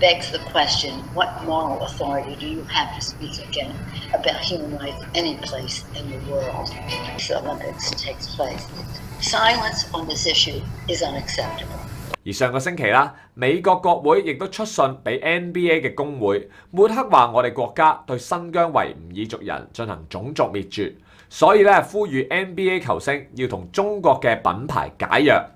begs the question, what moral authority do you have to speak again about human rights any place in the world? The Olympics takes place. Silence on this issue is unacceptable. 而上個星期啦，美國國會亦都出信俾 NBA 嘅工會，抹黑話我哋國家對新疆維吾爾族人進行種族滅絕，所以咧呼籲 NBA 球星要同中國嘅品牌解約。